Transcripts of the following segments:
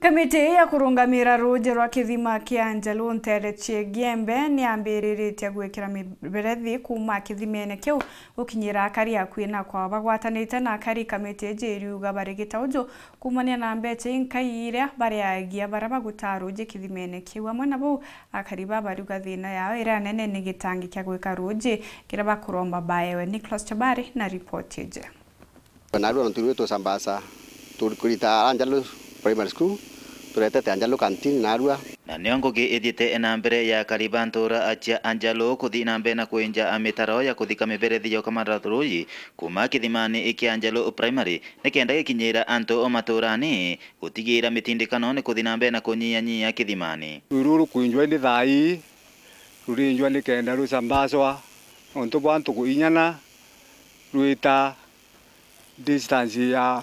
kamĩtĩ ya kũrũngamĩra rũnje rwa kĩthima kĩa njaluo ntere chiengiembe nĩ yambĩrĩrĩte gwĩkĩra mĩberethi kuma kĩthima-inĩ kĩu gũkinyĩra akari a kwĩna kwao bagwatanĩte na akari kamĩtĩ njĩriuga barĩ gĩtaũnjũ kumania na mbeca nkai iria bareagia bara bagũtaa rũnje kĩthima-inĩ kĩu amwe na bau akari babariuga thĩna yao ĩrĩa nene nĩ gĩtangi kĩa gwĩka rũnje kĩrĩa bakũromba baewe Nicholas Chabari na ripoti nje narua nturuĩ tũcambasa tũkũrita anjaluo primary school turete anjalo kantin narua na niongogi ithiite ena mbere ya kariba ntura achia anjalo kuthi na mbere na kwinja ametaro ya kuthika miberethi yoka marathurui kuma kithimani iki anjalo primary nekenda gikinyira anto o maturani gutigira mitindikano ni kuthi na mbere na Ururu kithimani ruru kwinjwa ni thai rurinjwa nikenda rucambacwa untu untuk ntuku inyana ruita distansi ya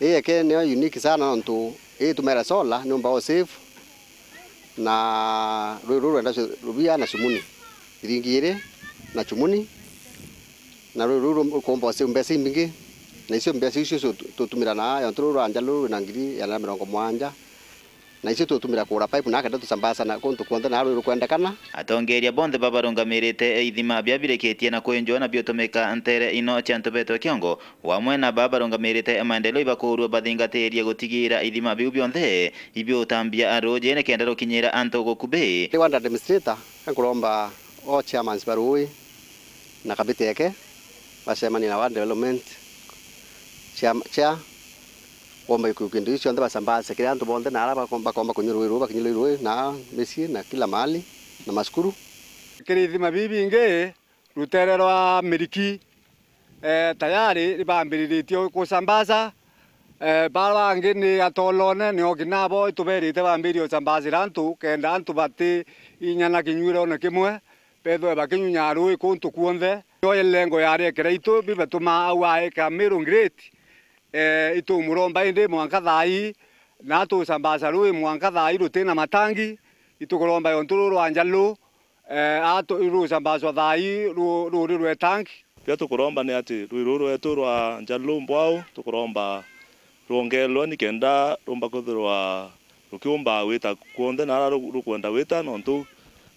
Hii yake ni unique sana ntu hii tumera sola nyumba o safe na ruru rwenda rubia na chumuni iringire na chumuni na ruru kombo safe mbesa imbingi na icio mbesa icio tutumira na ya turu ranja ruru na ngiri ya na mirongo mwanja na icio tutumira kura pipe nake sambasa na kuntu kuonthe na rwiru kwendekana atongeria bonde bonthe babarungamirite ithima biabirikitie na kwinjwo na biotomeka ntere ino ciantubetwe kiongo wamwe na babarungamirite maendeleo ibakurua bathingatirie gutigira ithima biu bionthe ibiutambia rujini kenda rukinyira antu gukubi wanda administrator nkuromba o chairmans barui na kabiteke ni na wa development chair, chair kwamba kipindi hicho anthe basambaze kila antu bonthe nara bakomba kunyurwirwa bakinyurwirwe na misie na kila mahali na masukuru kiri ithima bibingi rutere rwa miriki eh, tayari ribambiriritio kusambaza eh, bara bangi ni atolone ni ogi nabo ituberite bambirie usambazira antu kenda antu bati inyana kinyuire ona kimwe pethwe bakinyunya rui kuntu kuonthe yo lengo yarie kira itu bibe tuma au aika miru ngreti eh itu muromba indi mwanka thai na tu sambasa ru mwanka thai ru tina matangi itu kuromba yonturu rwanjalu eh atu ru sambaswa thai ru ru ru tanki pia tukuromba ni ati rwi ruru wetu rwa njalu mbwau tukuromba ruongelwa ni kenda rumba kuthirwa ah, rukiumba wita kuonthe nara rukwenda wita nontu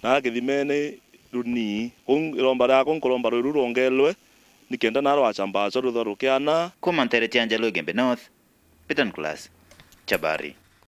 nara kithimene runii iromba riakwa nkuromba rwi ru ruongelwe nikenda kenda naro achamba acho rutho rukiana kumantere chianja lugembe north peter class chabari